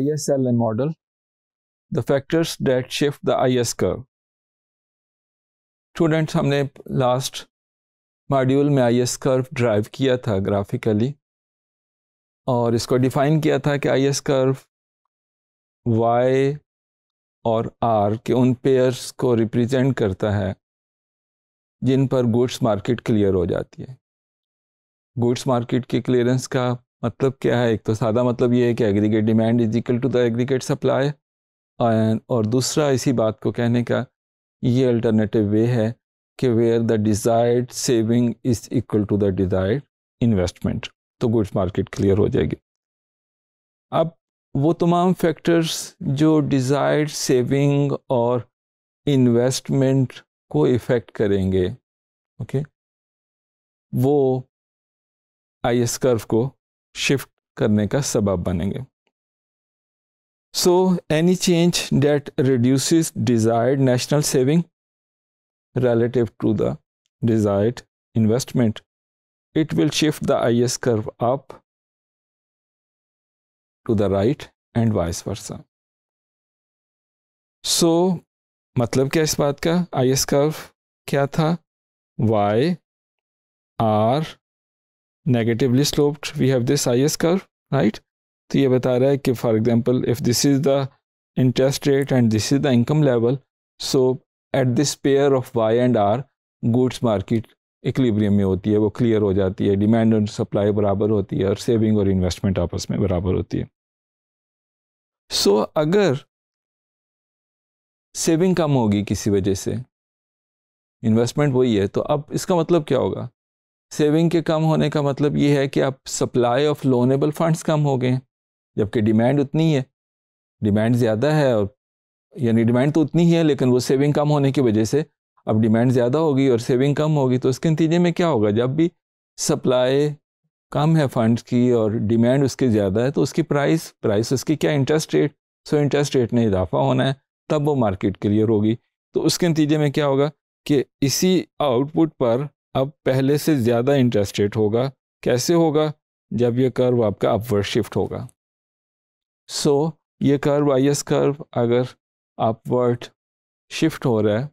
ISLM model, the factors that shift the IS curve. Students हमने last module में I S curve drive किया था graphically और इसको डिफाइन किया था कि आई एस कर्व वाई और आर के उन पेयर्स को रिप्रेजेंट करता है जिन पर गुड्स मार्केट क्लियर हो जाती है गुड्स मार्केट के क्लियरेंस का मतलब क्या है एक तो सादा मतलब ये है कि aggregate demand is equal to the aggregate supply और दूसरा इसी बात को कहने का ये अल्टरनेटिव वे है कि where the desired saving is equal to the desired investment तो गुड्स मार्केट क्लियर हो जाएगी अब वो तमाम फैक्टर्स जो डिज़ायर्ड सेविंग और इन्वेस्टमेंट को इफ़ेक्ट करेंगे ओके okay? वो आई एस कर्व को शिफ्ट करने का सबब बनेंगे so any change that reduce desired national saving relative to the desired investment it will shift the I S curve up to the right and vice versa so मतलब क्या इस बात का आई एस कर्व क्या था Y R negatively sloped we have this is curve right तो ये बता रहा है कि for example if this is the interest rate and this is the income level so at this pair of Y and R goods market equilibrium में होती है वो क्लियर हो जाती है डिमांड और सप्लाई बराबर होती है और सेविंग और इन्वेस्टमेंट आपस में बराबर होती है सो so, अगर सेविंग कम होगी किसी वजह से इन्वेस्टमेंट वही है तो अब इसका मतलब क्या होगा सेविंग के कम होने का मतलब ये है कि अब सप्लाई ऑफ लोनेबल फंड्स कम हो गए हैं जबकि डिमांड उतनी है डिमांड ज़्यादा है और यानी डिमांड तो उतनी ही है लेकिन वो सेविंग कम होने की वजह से अब डिमांड ज़्यादा होगी और सेविंग कम होगी तो उसके नतीजे में क्या होगा जब भी सप्लाई कम है फंड की और डिमांड उसकी ज़्यादा है तो उसकी प्राइस प्राइस उसकी क्या interest rate so interest rate में इजाफा होना है तब वो मार्केट क्लियर होगी तो उसके नतीजे में क्या होगा कि इसी आउटपुट पर अब पहले से ज़्यादा इंटरेस्ट रेट होगा कैसे होगा जब ये कर्व आपका अपवर्ड शिफ्ट होगा सो so, ये कर्व आई एस कर्व अगर अपवर्ड शिफ्ट हो रहा है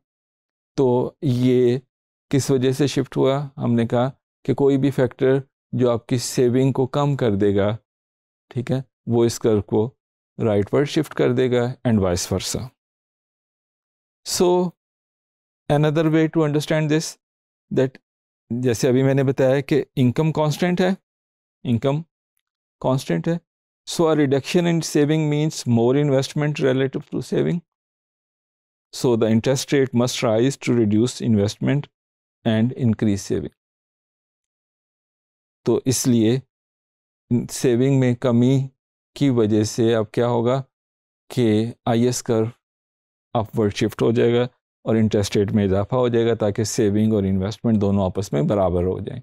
तो ये किस वजह से शिफ्ट हुआ हमने कहा कि कोई भी फैक्टर जो आपकी सेविंग को कम कर देगा ठीक है वो इस कर्व को राइट वर्ड शिफ्ट कर देगा and vice versa so another way to understand this that जैसे अभी मैंने बताया कि इनकम कांस्टेंट है इनकम कांस्टेंट है so a reduction in saving means more investment relative to saving so the interest rate must rise to reduce investment and increase saving तो इसलिए saving में कमी की वजह से अब क्या होगा कि I S curve upward shift हो जाएगा और इंटरेस्ट रेट में इजाफा हो जाएगा ताकि सेविंग और इन्वेस्टमेंट दोनों आपस में बराबर हो जाएं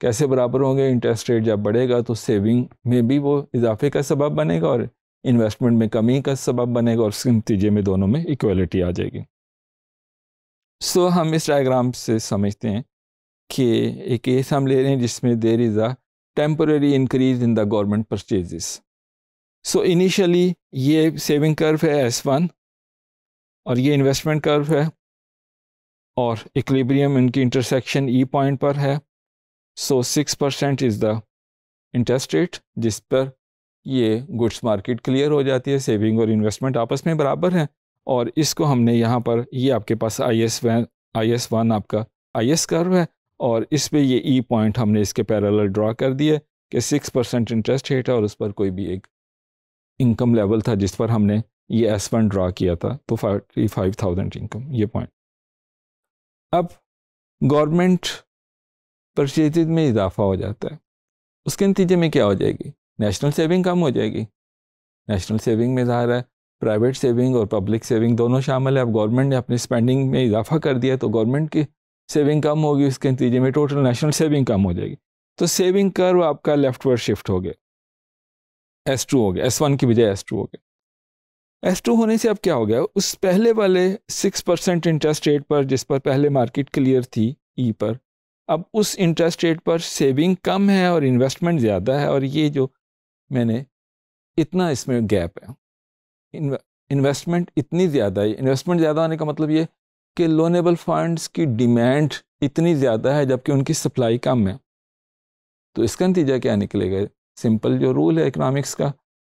कैसे बराबर होंगे इंटरेस्ट रेट जब बढ़ेगा तो सेविंग में भी वो इजाफे का सबब बनेगा और इन्वेस्टमेंट में कमी का सबब बनेगा और उसके नतीजे में दोनों में इक्वलिटी आ जाएगी सो so, हम इस डायग्राम से समझते हैं कि एक केस हम ले रहे हैं जिसमें there is a temporary increase in the government purchases so initially ये सेविंग कर्व है एस वन और ये इन्वेस्टमेंट कर्व है और इक्लिब्रियम इनकी इंटरसेक्शन ई पॉइंट पर है so six percent is the interest rate जिस पर ये गुड्स मार्केट क्लियर हो जाती है सेविंग और इन्वेस्टमेंट आपस में बराबर हैं और इसको हमने यहाँ पर ये आपके पास I S one I S one आपका आई एस कर्व है और इस पर ये ई e पॉइंट हमने इसके पैरल ड्रा कर दिए कि सिक्स परसेंट इंटरेस्ट रेट है और उस पर कोई भी एक इनकम लेवल था जिस पर हमने ये एस वन ड्रा किया था तो फोर्टी फाइव थाउजेंड इनकम ये पॉइंट अब गवर्नमेंट परचेजेज में इजाफा हो जाता है उसके नतीजे में क्या हो जाएगी नेशनल सेविंग कम हो जाएगी नेशनल सेविंग में ज़ाहिर है प्राइवेट सेविंग और पब्लिक सेविंग दोनों शामिल है अब गवर्नमेंट ने अपनी स्पेंडिंग में इजाफा कर दिया तो गवर्नमेंट की सेविंग कम होगी उसके नतीजे में टोटल नेशनल सेविंग कम हो जाएगी तो सेविंग कर आपका लेफ्टवर्ड शिफ्ट हो गया एस टू हो गया एस वन की बजाय एस टू हो गया एस टू होने से अब क्या हो गया उस पहले वाले सिक्स परसेंट इंटरेस्ट रेट पर जिस पर पहले मार्केट क्लियर थी ई e पर अब उस इंटरेस्ट रेट पर सेविंग कम है और इन्वेस्टमेंट ज़्यादा है और ये जो मैंने इतना इसमें गैप है इन्वेस्टमेंट इतनी ज़्यादा है इन्वेस्टमेंट ज़्यादा होने का मतलब ये कि लोनेबल फंड्स की डिमांड इतनी ज़्यादा है जबकि उनकी सप्लाई कम है तो इसका नतीजा क्या निकलेगा सिंपल जो रूल है इकनॉमिक्स का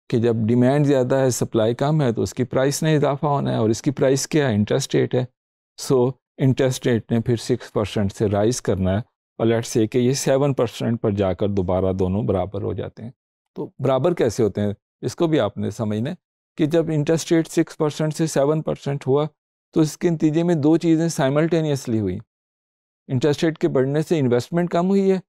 कि जब डिमांड ज़्यादा है सप्लाई कम है तो उसकी प्राइस में इजाफा होना है और इसकी प्राइस क्या है इंटरेस्ट रेट है सो इंटरेस्ट रेट ने फिर सिक्स परसेंट से राइज करना है और लेट से कि ये सेवन परसेंट पर जाकर दोबारा दोनों बराबर हो जाते हैं तो बराबर कैसे होते हैं इसको भी आपने समझना कि जब इंटरेस्ट रेट सिक्स परसेंट से सेवन परसेंट हुआ तो इसके नतीजे में दो चीज़ें साइमल्टेनियसली हुई इंटरेस्ट रेट के बढ़ने से इन्वेस्टमेंट कम हुई है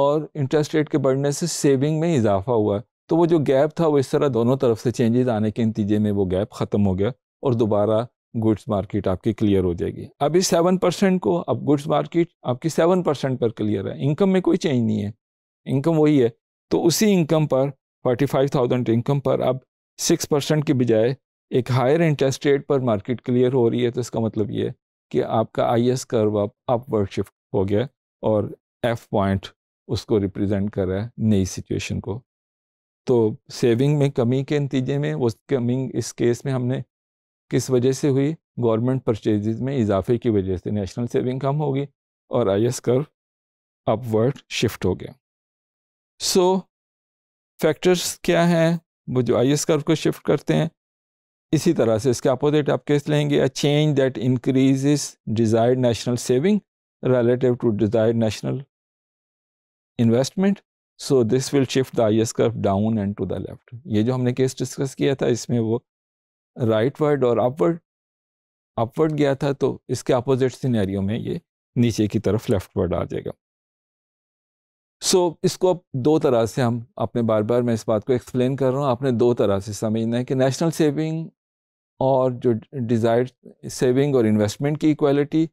और इंटरेस्ट रेट के बढ़ने से सेविंग में इजाफा हुआ है तो वो जो गैप था वो इस तरह दोनों तरफ से चेंजेस आने के नतीजे में वो गैप ख़त्म हो गया और दोबारा गुड्स मार्केट आपकी क्लियर हो जाएगी अब इस सेवन परसेंट को अब गुड्स मार्केट आपकी सेवन परसेंट पर क्लियर है इनकम में कोई चेंज नहीं है इनकम वही है तो उसी इनकम पर फोर्टी फाइव थाउजेंड इनकम पर अब सिक्स परसेंट की बजाय एक हायर इंटरेस्ट रेट पर मार्केट क्लियर हो रही है तो इसका मतलब ये है कि आपका आई एस कर्व अब अपवर्ड शिफ्ट हो गया और एफ पॉइंट उसको रिप्रेजेंट कर रहा है नई सिचुएशन को तो सेविंग में कमी के नतीजे में उस कमिंग इस केस में हमने किस वजह से हुई गवर्नमेंट परचेज में इजाफे की वजह से नेशनल सेविंग कम होगी और I S curve upward shift हो गया सो so, फैक्टर्स क्या हैं वो जो आई एस कर्व को शिफ्ट करते हैं इसी तरह से इसके अपोजिट आप केस लेंगे a change that increase desired national saving relative to desired national investment so this will shift the I curve down and to the left ये जो हमने केस डिस्कस किया था इसमें वो राइट वर्ड और अपवर्ड अपवर्ड गया था तो इसके अपोजिट सिनेरियो में ये नीचे की तरफ लेफ्ट वर्ड आ जाएगा सो so, इसको दो तरह से हम अपने बार बार मैं इस बात को एक्सप्लेन कर रहा हूँ आपने दो तरह से समझना है कि नेशनल सेविंग और जो डिज़ायर सेविंग और इन्वेस्टमेंट की इक्वालिटी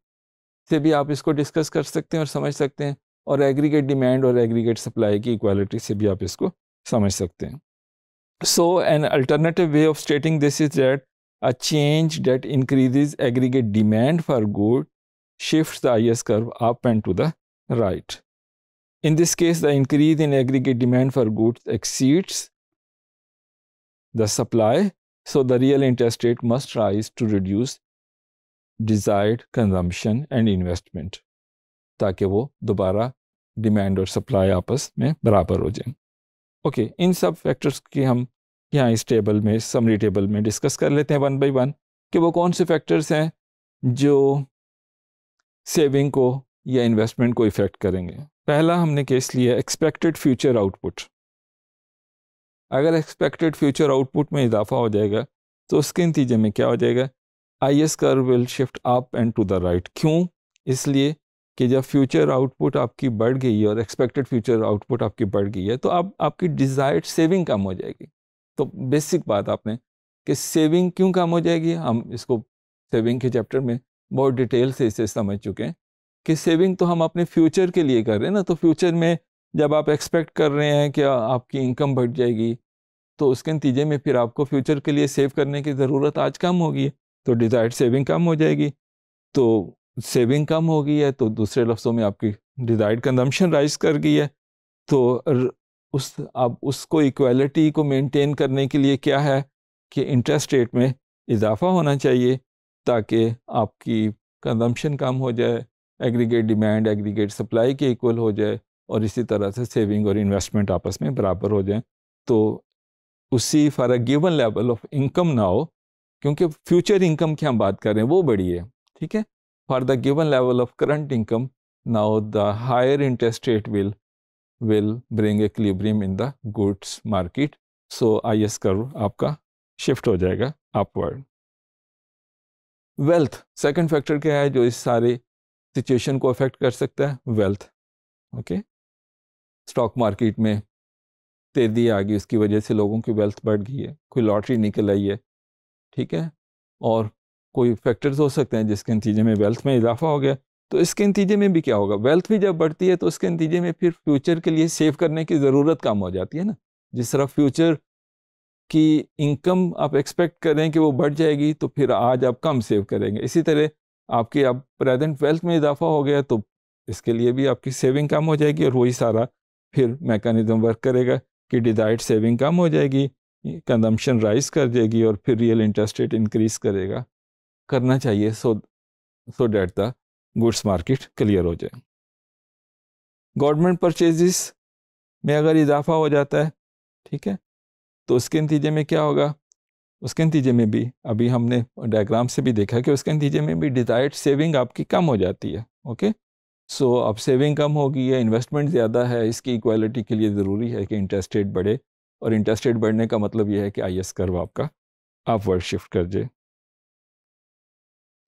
से भी आप इसको डिस्कस कर सकते हैं और समझ सकते हैं और एग्रीगेट डिमांड और एग्रीगेट सप्लाई की इक्वालिटी से भी आप इसको समझ सकते हैं so an alternative way of stating this is that a change that increases aggregate demand for good shift the I S curve up and to the right in this case the increase in aggregate demand for good exceeds the supply so the real interest rate must rise to reduce desired consumption and investment ताकि वो दोबारा demand और supply आपस में बराबर हो जाए okay okay, इन सब फैक्टर्स की हम यहाँ इस टेबल में समरी टेबल में डिस्कस कर लेते हैं वन बाई वन कि वो कौन से फैक्टर्स हैं जो सेविंग को या इन्वेस्टमेंट को इफ़ेक्ट करेंगे पहला हमने केस लिया एक्सपेक्टेड फ्यूचर आउटपुट अगर एक्सपेक्टेड फ्यूचर आउटपुट में इजाफा हो जाएगा तो उसके नतीजे में क्या हो जाएगा I S curve will shift up and to the right क्यों इसलिए कि जब फ्यूचर आउटपुट आपकी बढ़ गई है और एक्सपेक्टेड फ्यूचर आउटपुट आपकी बढ़ गई है तो आप आपकी डिज़ायर्ड सेविंग कम हो जाएगी तो बेसिक बात आपने कि सेविंग क्यों कम हो जाएगी हम इसको सेविंग के चैप्टर में बहुत डिटेल से इसे समझ चुके हैं कि सेविंग तो हम अपने फ्यूचर के लिए कर रहे हैं ना तो फ्यूचर में जब आप एक्सपेक्ट कर रहे हैं कि आपकी इनकम बढ़ जाएगी तो उसके नतीजे में फिर आपको फ्यूचर के लिए सेव करने की ज़रूरत आज कम होगी तो डिज़ायर्ड सेविंग कम हो जाएगी तो सेविंग कम हो गई है तो दूसरे लफ्ज़ों में आपकी डिज़ायर्ड कंजम्पशन राइज कर गई है तो उस अब उसको इक्वलिटी को मेंटेन करने के लिए क्या है कि इंटरेस्ट रेट में इजाफा होना चाहिए ताकि आपकी कंजम्पशन कम हो जाए एग्रीगेट डिमांड एग्रीगेट सप्लाई के इक्वल हो जाए और इसी तरह से सेविंग और इन्वेस्टमेंट आपस में बराबर हो जाए तो उसी for a given level of income ना हो क्योंकि फ्यूचर इनकम की हम बात कर रहे हैं वो बड़ी है ठीक है for the given level of current income, now the higher interest rate will, will bring equilibrium in the goods market. So, IS curve aapka shift ho jayega upward. wealth second factor kya hai jo is sare situation ko affect kar sakta hai wealth okay stock market mein तेज़ी आ गई उसकी वजह से लोगों की wealth बढ़ गई है कोई लॉटरी निकल आई है ठीक है और कोई फैक्टर्स हो सकते हैं जिसके नतीजे में वेल्थ में इजाफा हो गया तो इसके नतीजे में भी क्या होगा वेल्थ भी जब बढ़ती है तो उसके नतीजे में फिर फ्यूचर के लिए सेव करने की ज़रूरत कम हो जाती है ना जिस तरह फ्यूचर की इनकम आप एक्सपेक्ट करें कि वो बढ़ जाएगी तो फिर आज आप कम सेव करेंगे इसी तरह आपके अब प्रेजेंट वेल्थ में इजाफा हो गया तो इसके लिए भी आपकी सेविंग कम हो जाएगी और वही सारा फिर मेकानिज़म वर्क करेगा कि डिज़ायर्ड सेविंग कम हो जाएगी कंजम्पशन राइज कर जाएगी और फिर रियल इंटरेस्ट रेट इंक्रीज़ करेगा करना चाहिए so so that the goods market clear हो जाए गवर्नमेंट परचेजिस में अगर इजाफा हो जाता है ठीक है तो उसके नतीजे में क्या होगा उसके नतीजे में भी अभी हमने डायग्राम से भी देखा कि उसके नतीजे में भी डिज़ायर्ड सेविंग आपकी कम हो जाती है ओके सो अब सेविंग कम होगी या इन्वेस्टमेंट ज़्यादा है इसकी इक्वालिटी के लिए ज़रूरी है कि इंटरेस्ट रेट बढ़े और इंटरेस्ट रेट बढ़ने का मतलब यह है कि आई एस कर्व आपका आप वर्ड शिफ्ट कर जाए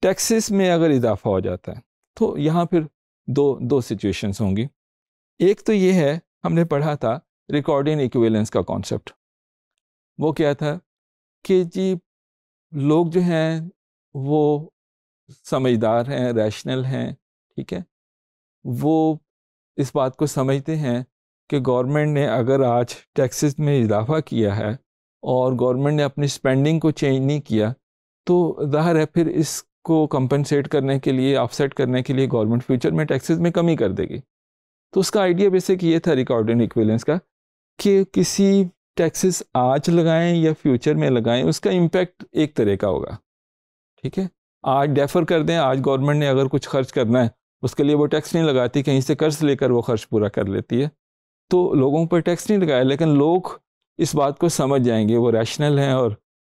टैक्सेस में अगर इजाफा हो जाता है तो यहाँ फिर दो दो सिचुएशंस होंगी एक तो ये है हमने पढ़ा था रिकॉर्डिंग इक्विवेलेंस का कॉन्सेप्ट वो क्या था कि जी लोग जो हैं वो समझदार हैं रैशनल हैं ठीक है वो इस बात को समझते हैं कि गवर्नमेंट ने अगर आज टैक्सेस में इजाफा किया है और गवर्नमेंट ने अपनी स्पेंडिंग को चेंज नहीं किया तो ज़ाहिर है फिर इस को कंपनसेट करने के लिए ऑफसेट करने के लिए गवर्नमेंट फ्यूचर में टैक्सेस में कमी कर देगी तो उसका आइडिया बेसिक ये था रिकॉर्डिंग इक्विलेंस का कि किसी टैक्सेस आज लगाएं या फ्यूचर में लगाएं उसका इम्पैक्ट एक तरह का होगा ठीक है आज डेफर कर दें आज गवर्नमेंट ने अगर कुछ खर्च करना है उसके लिए वो टैक्स नहीं लगाती कहीं से कर्ज लेकर वो खर्च पूरा कर लेती है तो लोगों पर टैक्स नहीं लगाया लेकिन लोग इस बात को समझ जाएंगे वो रैशनल हैं और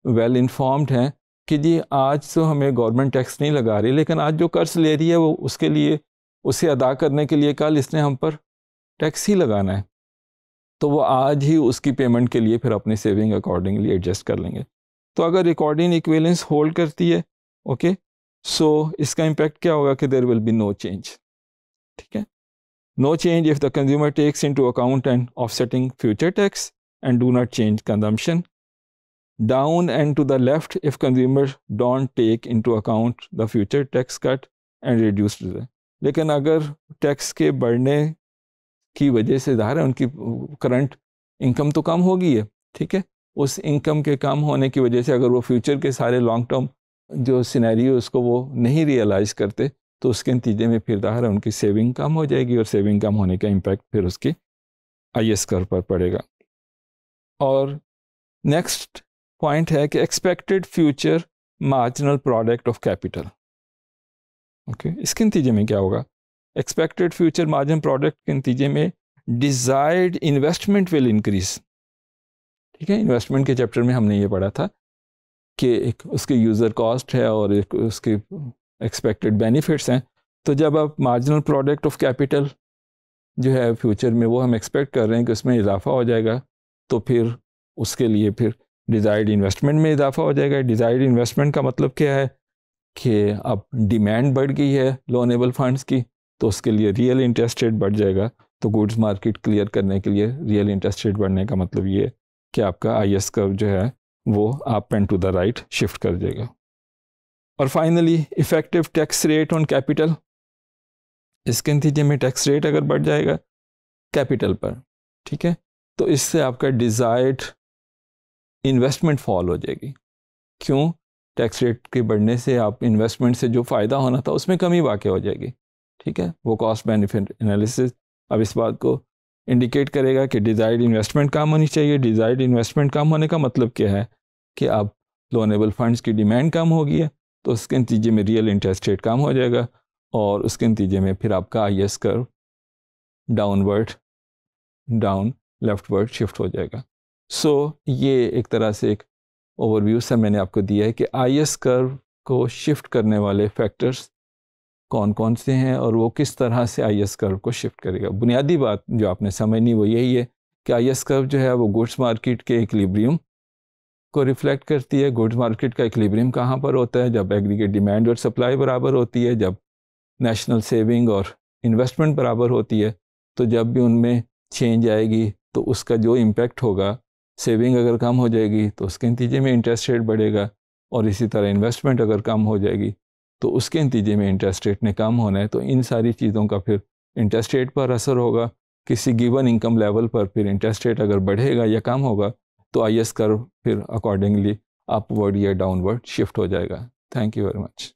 वेल इन्फॉर्म्ड हैं कि जी आज तो हमें गवर्नमेंट टैक्स नहीं लगा रही लेकिन आज जो कर्ज ले रही है वो उसके लिए उसे अदा करने के लिए कल इसने हम पर टैक्स ही लगाना है तो वो आज ही उसकी पेमेंट के लिए फिर अपनी सेविंग अकॉर्डिंगली एडजस्ट कर लेंगे तो अगर रिकॉर्डिंग इक्वेलेंस होल्ड करती है ओके सो इसका इम्पैक्ट क्या होगा कि there will be no change ठीक है no change if the consumer takes into account and offsetting future tax and do not change consumption down and to the left if consumers don't take into account the future tax cut and reduced reserve. लेकिन अगर tax के बढ़ने की वजह से ज़ाहिर है उनकी करंट इनकम तो कम होगी है ठीक है उस इनकम के कम होने की वजह से अगर वो फ्यूचर के सारे लॉन्ग टर्म जो सिनेरी उसको वो नहीं रियलाइज़ करते तो उसके नतीजे में फिर ज़ाहिर है उनकी सेविंग कम हो जाएगी और सेविंग कम होने का इम्पेक्ट फिर उसकी आई एस कर पर पड़ेगा और नेक्स्ट पॉइंट है कि expected future marginal product of capital okay इसके नतीजे में क्या होगा एक्सपेक्टेड फ्यूचर मार्जिन प्रोडक्ट के नतीजे में डिज़ायर्ड इन्वेस्टमेंट विल इंक्रीज ठीक है इन्वेस्टमेंट के चैप्टर में हमने ये पढ़ा था कि एक उसके यूज़र कॉस्ट है और एक उसके एक्सपेक्टेड बेनिफिट्स हैं तो जब आप मार्जिनल प्रोडक्ट ऑफ कैपिटल जो है फ्यूचर में वो हम एक्सपेक्ट कर रहे हैं कि उसमें इजाफा हो जाएगा तो फिर उसके लिए फिर डिज़ायर्ड इन्वेस्टमेंट में इजाफा हो जाएगा डिज़ायर्ड इन्वेस्टमेंट का मतलब क्या है कि अब डिमांड बढ़ गई है लोनेबल फंड्स की तो उसके लिए रियल इंटरेस्ट रेट बढ़ जाएगा तो गुड्स मार्केट क्लियर करने के लिए रियल इंटरेस्ट रेट बढ़ने का मतलब ये है कि आपका आई एस कर्व जो है वो आप and to the right shift कर देगा और finally effective tax rate on capital इसके नतीजे में टैक्स रेट अगर बढ़ जाएगा कैपिटल पर ठीक है तो इससे आपका डिज़ायर्ड इन्वेस्टमेंट फॉल हो जाएगी क्यों टैक्स रेट के बढ़ने से आप इन्वेस्टमेंट से जो फ़ायदा होना था उसमें कमी वाक़ हो जाएगी ठीक है वो कॉस्ट बेनिफिट एनालिसिस अब इस बात को इंडिकेट करेगा कि डिज़ायर्ड इन्वेस्टमेंट कम होनी चाहिए डिज़ायर्ड इन्वेस्टमेंट कम होने का मतलब क्या है कि अब लोनेबल फंड्स की डिमांड कम होगी है तो उसके नतीजे में रियल इंटरेस्ट रेट कम हो जाएगा और उसके नतीजे में फिर आपका I S curve downward down leftward shift हो जाएगा सो so, ये एक तरह से एक ओवरव्यू सा मैंने आपको दिया है कि आई एस कर्व को शिफ्ट करने वाले फैक्टर्स कौन कौन से हैं और वो किस तरह से आई एस कर्व को शिफ्ट करेगा बुनियादी बात जो आपने समझनी वो यही है कि आई एस कर्व जो है वो गुड्स मार्केट के इक्लिब्रियम को रिफ्लेक्ट करती है गुड्स मार्केट का इक्लिब्रियम कहाँ पर होता है जब एग्रीगेट डिमांड और सप्लाई बराबर होती है जब नेशनल सेविंग और इन्वेस्टमेंट बराबर होती है तो जब भी उनमें चेंज आएगी तो उसका जो इम्पेक्ट होगा सेविंग अगर कम हो जाएगी तो उसके नतीजे में इंटरेस्ट रेट बढ़ेगा और इसी तरह इन्वेस्टमेंट अगर कम हो जाएगी तो उसके नतीजे में इंटरेस्ट रेट ने कम होना है तो इन सारी चीज़ों का फिर इंटरेस्ट रेट पर असर होगा किसी गिवन इनकम लेवल पर फिर इंटरेस्ट रेट अगर बढ़ेगा या कम होगा तो आई एस कर फिर अकॉर्डिंगली अपवर्ड या डाउनवर्ड शिफ्ट हो जाएगा थैंक यू वेरी मच